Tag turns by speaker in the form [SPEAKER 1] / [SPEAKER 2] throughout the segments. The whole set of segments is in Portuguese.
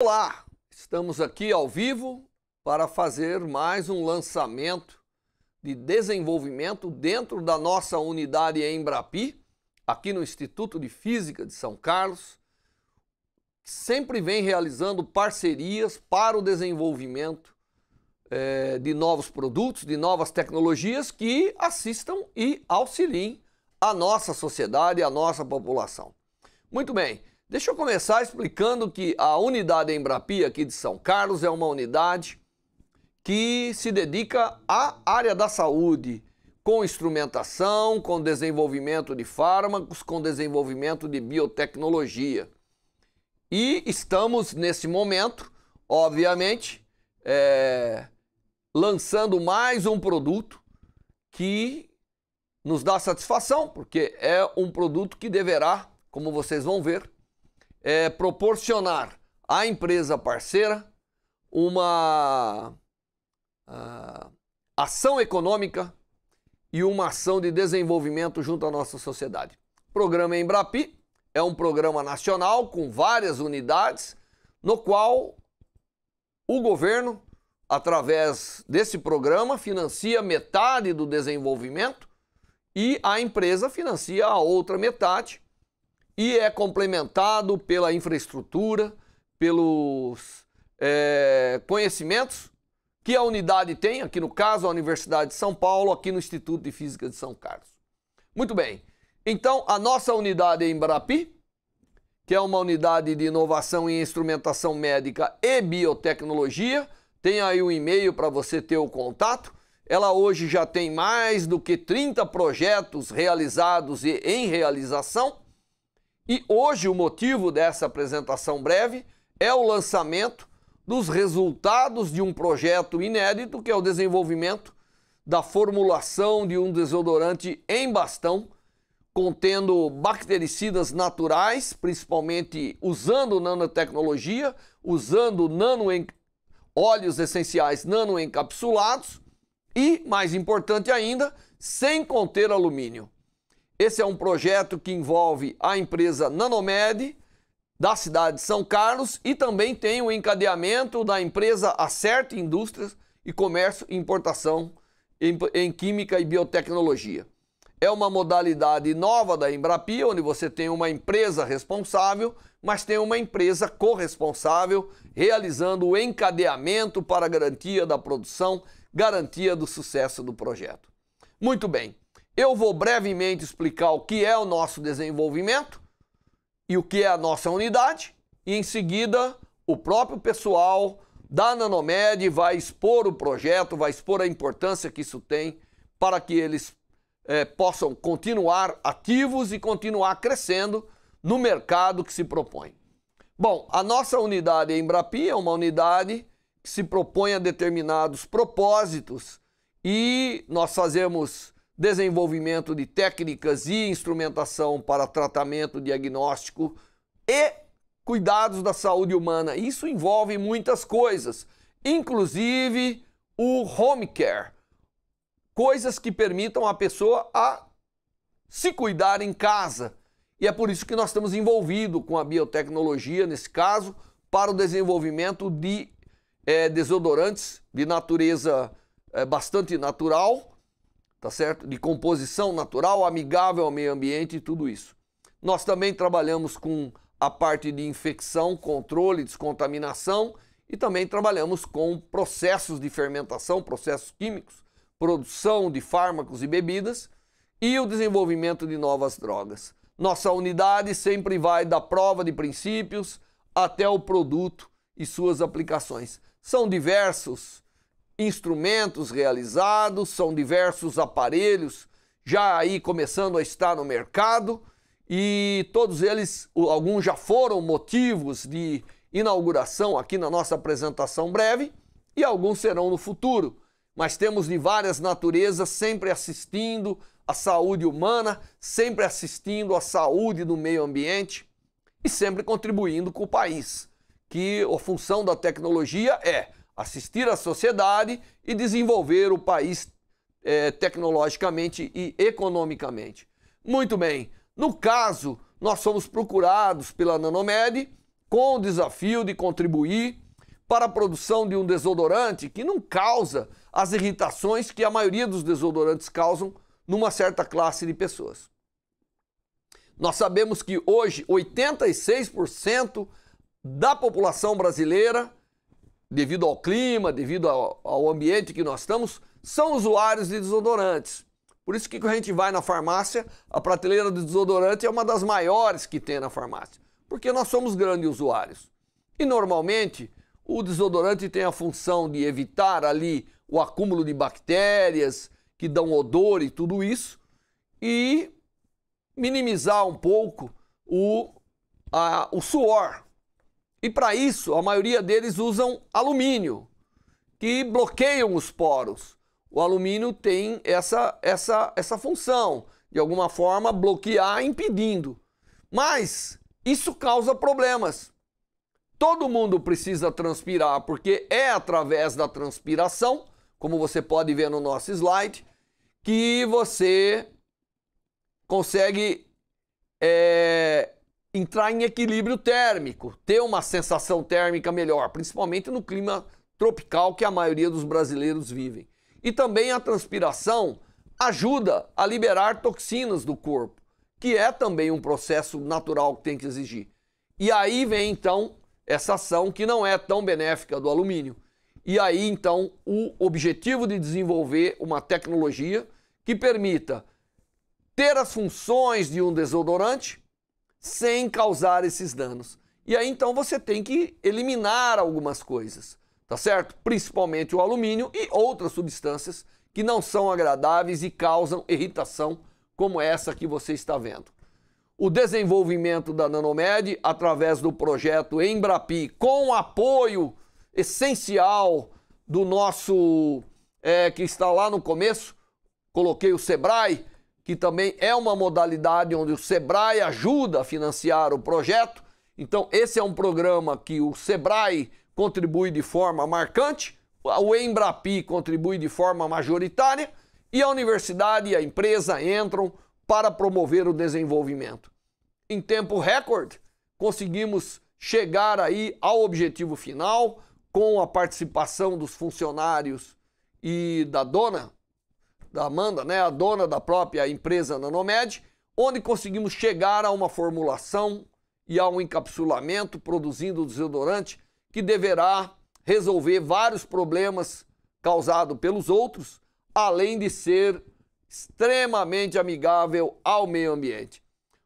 [SPEAKER 1] Olá, estamos aqui ao vivo para fazer mais um lançamento de desenvolvimento dentro da nossa unidade Embrapi, aqui no Instituto de Física de São Carlos, que sempre vem realizando parcerias para o desenvolvimento é, de novos produtos, de novas tecnologias que assistam e auxiliem a nossa sociedade, a nossa população. Muito bem. Deixa eu começar explicando que a unidade Embrapi aqui de São Carlos é uma unidade que se dedica à área da saúde, com instrumentação, com desenvolvimento de fármacos, com desenvolvimento de biotecnologia. E estamos, nesse momento, obviamente, é, lançando mais um produto que nos dá satisfação, porque é um produto que deverá, como vocês vão ver, é, proporcionar à empresa parceira uma ah, ação econômica e uma ação de desenvolvimento junto à nossa sociedade. O programa Embrapi é um programa nacional com várias unidades, no qual o governo, através desse programa, financia metade do desenvolvimento e a empresa financia a outra metade e é complementado pela infraestrutura, pelos é, conhecimentos que a unidade tem, aqui no caso a Universidade de São Paulo, aqui no Instituto de Física de São Carlos. Muito bem, então a nossa unidade é em Barapi, que é uma unidade de inovação em instrumentação médica e biotecnologia, tem aí um e-mail para você ter o contato. Ela hoje já tem mais do que 30 projetos realizados e em realização e hoje o motivo dessa apresentação breve é o lançamento dos resultados de um projeto inédito, que é o desenvolvimento da formulação de um desodorante em bastão, contendo bactericidas naturais, principalmente usando nanotecnologia, usando nano óleos essenciais nanoencapsulados e, mais importante ainda, sem conter alumínio. Esse é um projeto que envolve a empresa Nanomed, da cidade de São Carlos, e também tem o encadeamento da empresa Acerto Indústrias e Comércio e Importação em, em Química e Biotecnologia. É uma modalidade nova da Embrapi, onde você tem uma empresa responsável, mas tem uma empresa corresponsável realizando o encadeamento para garantia da produção, garantia do sucesso do projeto. Muito bem. Eu vou brevemente explicar o que é o nosso desenvolvimento e o que é a nossa unidade, e em seguida o próprio pessoal da Nanomed vai expor o projeto, vai expor a importância que isso tem para que eles é, possam continuar ativos e continuar crescendo no mercado que se propõe. Bom, a nossa unidade Embrapi é uma unidade que se propõe a determinados propósitos e nós fazemos desenvolvimento de técnicas e instrumentação para tratamento diagnóstico e cuidados da saúde humana. Isso envolve muitas coisas, inclusive o home care, coisas que permitam a pessoa a se cuidar em casa. E é por isso que nós estamos envolvidos com a biotecnologia, nesse caso, para o desenvolvimento de é, desodorantes de natureza é, bastante natural tá certo? De composição natural, amigável ao meio ambiente e tudo isso. Nós também trabalhamos com a parte de infecção, controle, descontaminação e também trabalhamos com processos de fermentação, processos químicos, produção de fármacos e bebidas e o desenvolvimento de novas drogas. Nossa unidade sempre vai da prova de princípios até o produto e suas aplicações. São diversos instrumentos realizados, são diversos aparelhos já aí começando a estar no mercado e todos eles, alguns já foram motivos de inauguração aqui na nossa apresentação breve e alguns serão no futuro. Mas temos de várias naturezas sempre assistindo à saúde humana, sempre assistindo à saúde do meio ambiente e sempre contribuindo com o país, que a função da tecnologia é assistir à sociedade e desenvolver o país é, tecnologicamente e economicamente. Muito bem, no caso, nós somos procurados pela Nanomed com o desafio de contribuir para a produção de um desodorante que não causa as irritações que a maioria dos desodorantes causam numa certa classe de pessoas. Nós sabemos que hoje 86% da população brasileira devido ao clima, devido ao, ao ambiente que nós estamos, são usuários de desodorantes. Por isso que quando a gente vai na farmácia, a prateleira do desodorante é uma das maiores que tem na farmácia, porque nós somos grandes usuários. E normalmente o desodorante tem a função de evitar ali o acúmulo de bactérias que dão odor e tudo isso e minimizar um pouco o, a, o suor e para isso, a maioria deles usam alumínio, que bloqueiam os poros. O alumínio tem essa, essa, essa função, de alguma forma bloquear, impedindo. Mas isso causa problemas. Todo mundo precisa transpirar, porque é através da transpiração, como você pode ver no nosso slide, que você consegue é, entrar em equilíbrio térmico, ter uma sensação térmica melhor, principalmente no clima tropical que a maioria dos brasileiros vivem. E também a transpiração ajuda a liberar toxinas do corpo, que é também um processo natural que tem que exigir. E aí vem então essa ação que não é tão benéfica do alumínio. E aí então o objetivo de desenvolver uma tecnologia que permita ter as funções de um desodorante, sem causar esses danos. E aí então você tem que eliminar algumas coisas, tá certo? Principalmente o alumínio e outras substâncias que não são agradáveis e causam irritação, como essa que você está vendo. O desenvolvimento da Nanomed através do projeto Embrapi, com apoio essencial do nosso é, que está lá no começo, coloquei o Sebrae, que também é uma modalidade onde o Sebrae ajuda a financiar o projeto. Então, esse é um programa que o Sebrae contribui de forma marcante, o Embrapi contribui de forma majoritária e a universidade e a empresa entram para promover o desenvolvimento. Em tempo recorde, conseguimos chegar aí ao objetivo final com a participação dos funcionários e da dona da Amanda, né, a dona da própria empresa Nanomed, onde conseguimos chegar a uma formulação e a um encapsulamento produzindo o desodorante que deverá resolver vários problemas causados pelos outros, além de ser extremamente amigável ao meio ambiente.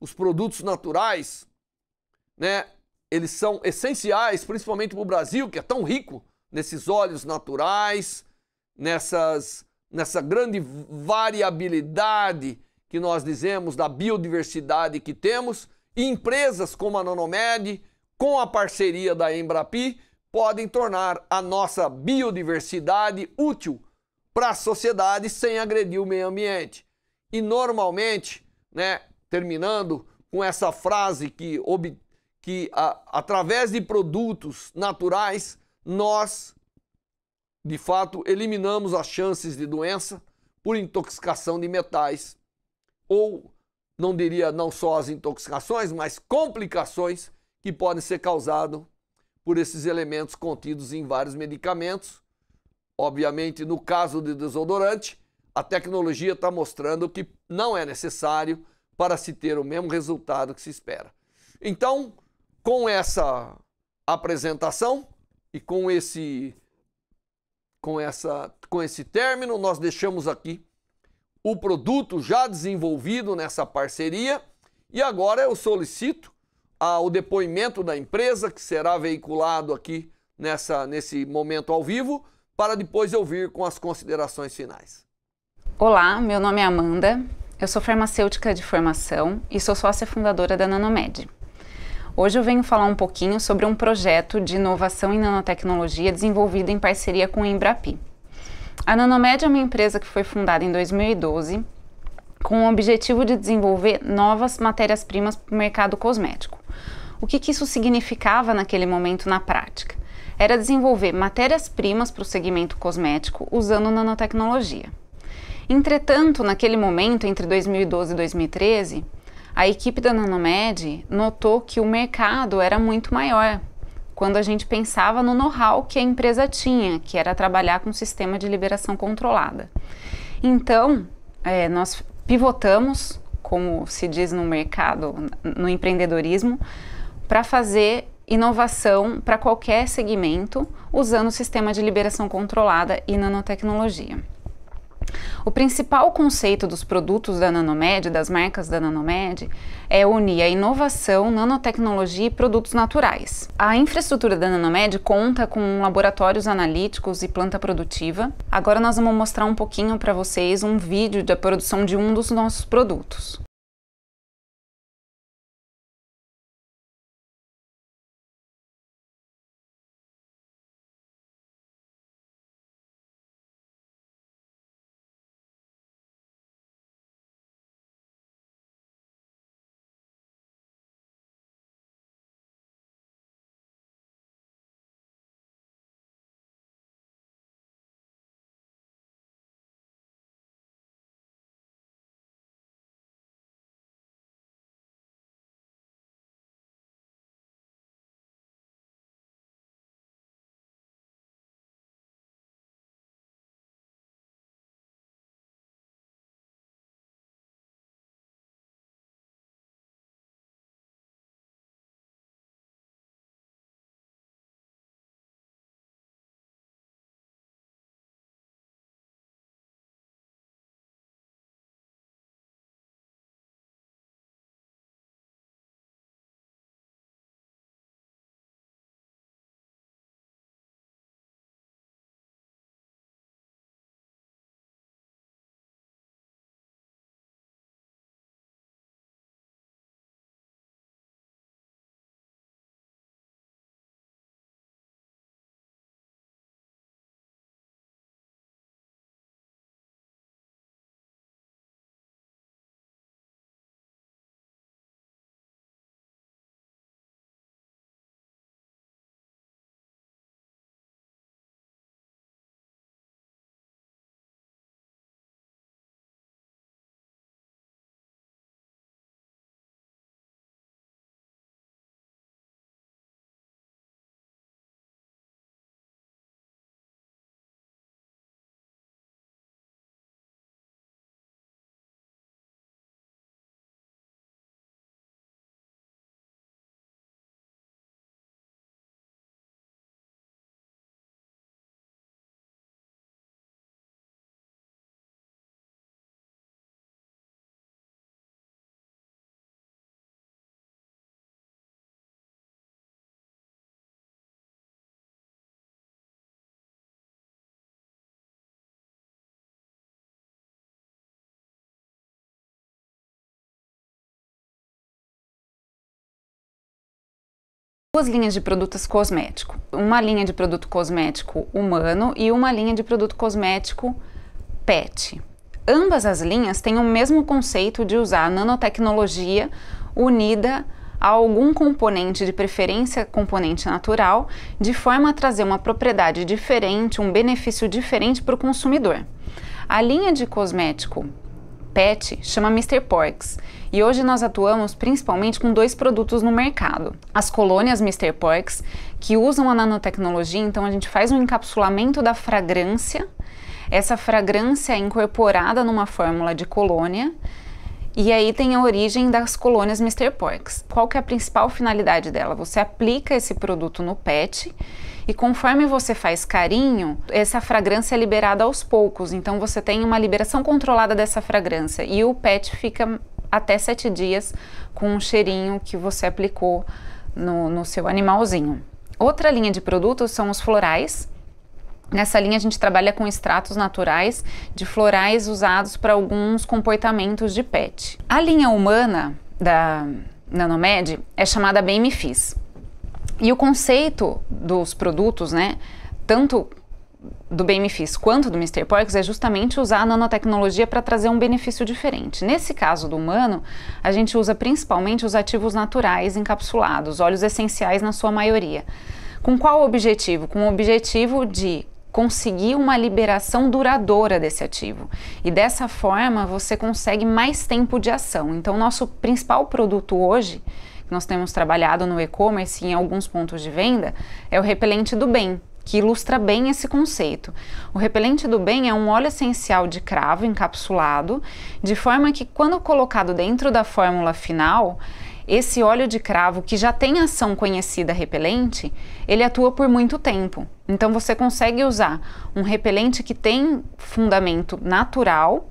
[SPEAKER 1] Os produtos naturais, né, eles são essenciais, principalmente para o Brasil, que é tão rico nesses óleos naturais, nessas nessa grande variabilidade que nós dizemos da biodiversidade que temos, empresas como a Nanomed, com a parceria da Embrapi, podem tornar a nossa biodiversidade útil para a sociedade sem agredir o meio ambiente. E normalmente, né, terminando com essa frase que, que a, através de produtos naturais nós de fato, eliminamos as chances de doença por intoxicação de metais ou não diria não só as intoxicações, mas complicações que podem ser causadas por esses elementos contidos em vários medicamentos. Obviamente, no caso de desodorante, a tecnologia está mostrando que não é necessário para se ter o mesmo resultado que se espera. Então, com essa apresentação e com esse com, essa, com esse término, nós deixamos aqui o produto já desenvolvido nessa parceria e agora eu solicito o depoimento da empresa, que será veiculado aqui nessa, nesse momento ao vivo, para depois eu vir com as considerações finais.
[SPEAKER 2] Olá, meu nome é Amanda, eu sou farmacêutica de formação e sou sócia fundadora da Nanomed. Hoje eu venho falar um pouquinho sobre um projeto de inovação em nanotecnologia desenvolvido em parceria com a Embrapi. A Nanomed é uma empresa que foi fundada em 2012 com o objetivo de desenvolver novas matérias-primas para o mercado cosmético. O que, que isso significava naquele momento na prática? Era desenvolver matérias-primas para o segmento cosmético usando nanotecnologia. Entretanto, naquele momento, entre 2012 e 2013, a equipe da Nanomed notou que o mercado era muito maior quando a gente pensava no know-how que a empresa tinha, que era trabalhar com sistema de liberação controlada. Então, é, nós pivotamos, como se diz no mercado, no empreendedorismo, para fazer inovação para qualquer segmento usando o sistema de liberação controlada e nanotecnologia. O principal conceito dos produtos da Nanomed, das marcas da Nanomed, é unir a inovação, nanotecnologia e produtos naturais. A infraestrutura da Nanomed conta com laboratórios analíticos e planta produtiva. Agora nós vamos mostrar um pouquinho para vocês um vídeo da produção de um dos nossos produtos. duas linhas de produtos cosméticos. Uma linha de produto cosmético humano e uma linha de produto cosmético PET. Ambas as linhas têm o mesmo conceito de usar nanotecnologia unida a algum componente, de preferência componente natural, de forma a trazer uma propriedade diferente, um benefício diferente para o consumidor. A linha de cosmético pet chama Mr. Porks e hoje nós atuamos principalmente com dois produtos no mercado: as colônias Mr. Porks, que usam a nanotecnologia, então a gente faz um encapsulamento da fragrância, essa fragrância é incorporada numa fórmula de colônia e aí tem a origem das colônias Mr. Porks. Qual que é a principal finalidade dela? Você aplica esse produto no pet e conforme você faz carinho, essa fragrância é liberada aos poucos. Então você tem uma liberação controlada dessa fragrância e o pet fica até sete dias com um cheirinho que você aplicou no, no seu animalzinho. Outra linha de produtos são os florais, Nessa linha, a gente trabalha com extratos naturais de florais usados para alguns comportamentos de pet. A linha humana da Nanomed é chamada bem fiz E o conceito dos produtos, né, tanto do bem fiz quanto do Mr. Porks é justamente usar a nanotecnologia para trazer um benefício diferente. Nesse caso do humano, a gente usa principalmente os ativos naturais encapsulados, óleos essenciais na sua maioria. Com qual objetivo? Com o objetivo de conseguir uma liberação duradoura desse ativo. E dessa forma você consegue mais tempo de ação. Então, nosso principal produto hoje, que nós temos trabalhado no e-commerce e em alguns pontos de venda, é o repelente do bem, que ilustra bem esse conceito. O repelente do bem é um óleo essencial de cravo encapsulado, de forma que, quando colocado dentro da fórmula final, esse óleo de cravo, que já tem ação conhecida repelente, ele atua por muito tempo. Então você consegue usar um repelente que tem fundamento natural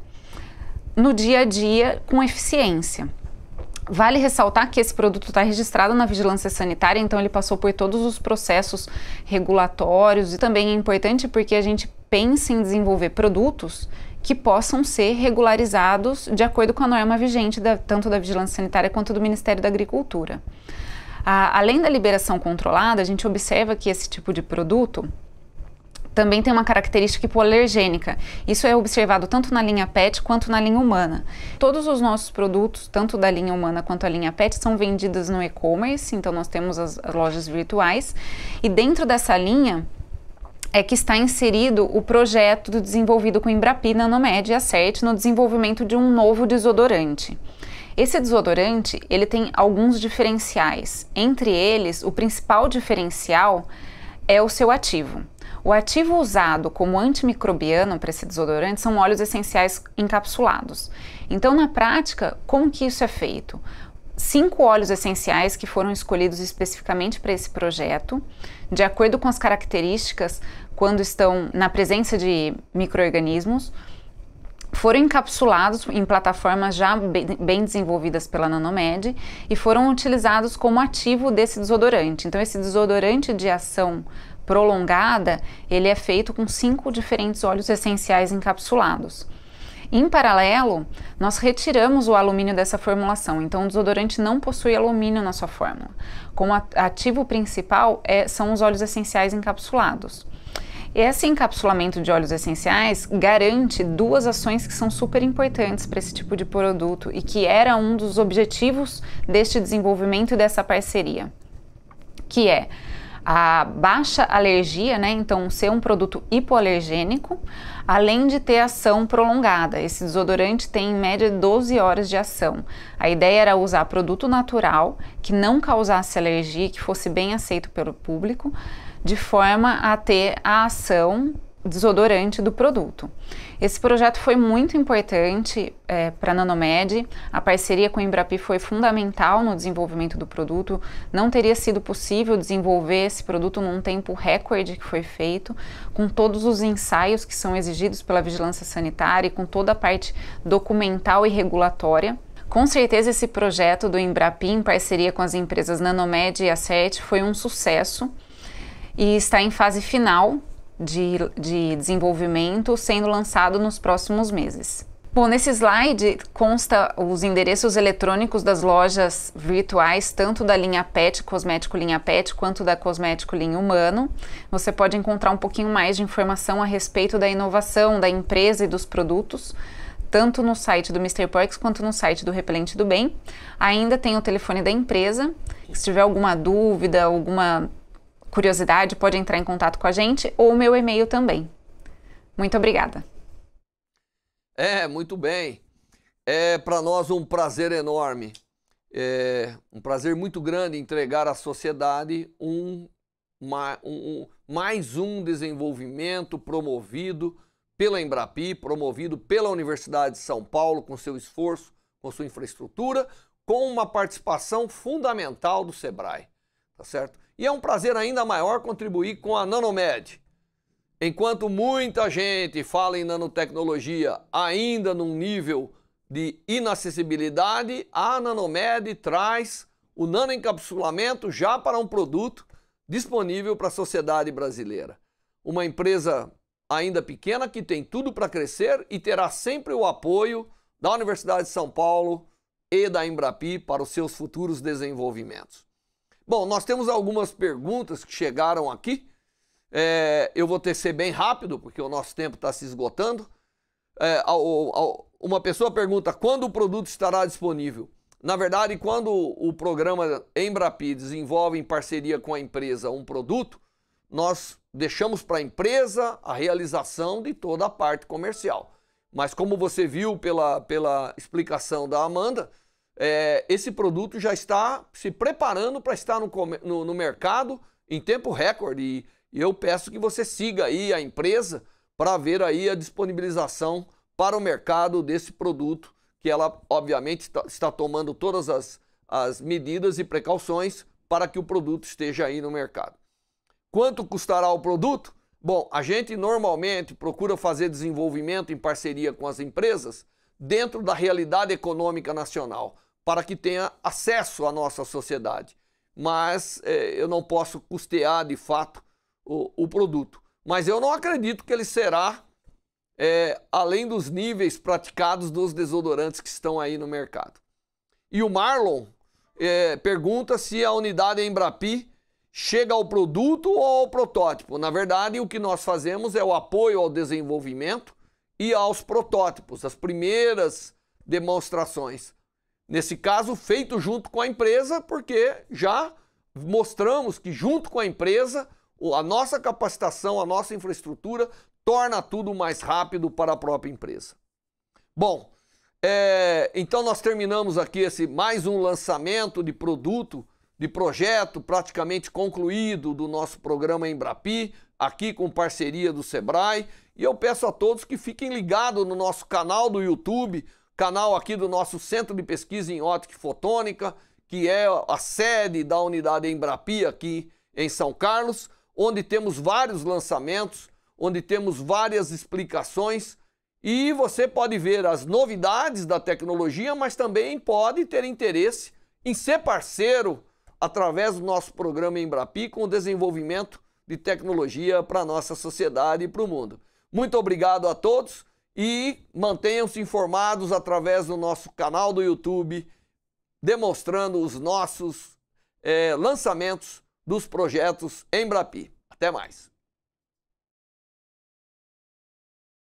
[SPEAKER 2] no dia a dia com eficiência. Vale ressaltar que esse produto está registrado na Vigilância Sanitária, então ele passou por todos os processos regulatórios e também é importante porque a gente pensa em desenvolver produtos que possam ser regularizados de acordo com a norma vigente, da, tanto da Vigilância Sanitária quanto do Ministério da Agricultura. A, além da liberação controlada, a gente observa que esse tipo de produto também tem uma característica hipoalergênica. Isso é observado tanto na linha PET quanto na linha humana. Todos os nossos produtos, tanto da linha humana quanto a linha PET, são vendidos no e-commerce, então nós temos as, as lojas virtuais. E dentro dessa linha, é que está inserido o projeto desenvolvido com Embrapi, Nanomed e 7 no desenvolvimento de um novo desodorante. Esse desodorante, ele tem alguns diferenciais. Entre eles, o principal diferencial é o seu ativo. O ativo usado como antimicrobiano para esse desodorante são óleos essenciais encapsulados. Então, na prática, como que isso é feito? cinco óleos essenciais que foram escolhidos especificamente para esse projeto, de acordo com as características quando estão na presença de microorganismos, foram encapsulados em plataformas já bem desenvolvidas pela Nanomed e foram utilizados como ativo desse desodorante. Então, esse desodorante de ação prolongada, ele é feito com cinco diferentes óleos essenciais encapsulados. Em paralelo, nós retiramos o alumínio dessa formulação, então o desodorante não possui alumínio na sua fórmula. Como ativo principal é, são os óleos essenciais encapsulados. Esse encapsulamento de óleos essenciais garante duas ações que são super importantes para esse tipo de produto e que era um dos objetivos deste desenvolvimento e dessa parceria, que é a baixa alergia, né? Então, ser um produto hipoalergênico, além de ter ação prolongada. Esse desodorante tem em média 12 horas de ação. A ideia era usar produto natural que não causasse alergia, que fosse bem aceito pelo público, de forma a ter a ação desodorante do produto. Esse projeto foi muito importante é, para a Nanomed, a parceria com o Embrapi foi fundamental no desenvolvimento do produto, não teria sido possível desenvolver esse produto num tempo recorde que foi feito, com todos os ensaios que são exigidos pela vigilância sanitária e com toda a parte documental e regulatória. Com certeza esse projeto do Embrapi em parceria com as empresas Nanomed e Acert foi um sucesso e está em fase final de, de desenvolvimento, sendo lançado nos próximos meses. Bom, nesse slide consta os endereços eletrônicos das lojas virtuais, tanto da linha PET, cosmético linha PET, quanto da cosmético linha humano. Você pode encontrar um pouquinho mais de informação a respeito da inovação da empresa e dos produtos, tanto no site do Mr. Perks quanto no site do Repelente do Bem. Ainda tem o telefone da empresa. Se tiver alguma dúvida, alguma curiosidade, pode entrar em contato com a gente ou o meu e-mail também. Muito obrigada.
[SPEAKER 1] É, muito bem. É para nós um prazer enorme, é um prazer muito grande entregar à sociedade um, uma, um, um mais um desenvolvimento promovido pela Embrapi, promovido pela Universidade de São Paulo, com seu esforço, com sua infraestrutura, com uma participação fundamental do SEBRAE tá certo? E é um prazer ainda maior contribuir com a Nanomed. Enquanto muita gente fala em nanotecnologia ainda num nível de inacessibilidade, a Nanomed traz o nanoencapsulamento já para um produto disponível para a sociedade brasileira. Uma empresa ainda pequena que tem tudo para crescer e terá sempre o apoio da Universidade de São Paulo e da Embrapi para os seus futuros desenvolvimentos. Bom, nós temos algumas perguntas que chegaram aqui. É, eu vou tecer bem rápido, porque o nosso tempo está se esgotando. É, ao, ao, uma pessoa pergunta quando o produto estará disponível. Na verdade, quando o programa Embrapi desenvolve em parceria com a empresa um produto, nós deixamos para a empresa a realização de toda a parte comercial. Mas como você viu pela, pela explicação da Amanda, é, esse produto já está se preparando para estar no, no, no, mercado em tempo recorde. E, e eu peço que você siga aí a empresa para ver aí a disponibilização para o mercado desse produto, que ela obviamente está, está tomando todas as, as medidas e precauções para que o produto esteja aí no mercado. Quanto custará o produto? Bom, a gente normalmente procura fazer desenvolvimento em parceria com as empresas dentro da realidade econômica nacional para que tenha acesso à nossa sociedade. Mas é, eu não posso custear de fato o, o, produto. Mas eu não acredito que ele será é, além dos níveis praticados dos desodorantes que estão aí no mercado. E o Marlon é, pergunta se a unidade Embrapi chega ao produto ou ao protótipo. Na verdade, o que nós fazemos é o apoio ao desenvolvimento e aos protótipos, as primeiras demonstrações. Nesse caso, feito junto com a empresa, porque já mostramos que, junto com a empresa, a nossa capacitação, a nossa infraestrutura torna tudo mais rápido para a própria empresa. Bom, é, então nós terminamos aqui esse mais um lançamento de produto, de projeto praticamente concluído do nosso programa Embrapi, aqui com parceria do Sebrae. E eu peço a todos que fiquem ligados no nosso canal do YouTube canal aqui do nosso Centro de Pesquisa em Ótica e Fotônica, que é a sede da unidade Embrapi aqui em São Carlos, onde temos vários lançamentos, onde temos várias explicações e você pode ver as novidades da tecnologia, mas também pode ter interesse em ser parceiro através do nosso programa Embrapi com o desenvolvimento de tecnologia para a nossa sociedade e para o mundo. Muito obrigado a todos. E mantenham-se informados através do nosso canal do YouTube, demonstrando os nossos é, lançamentos dos projetos Embrapi. Até mais!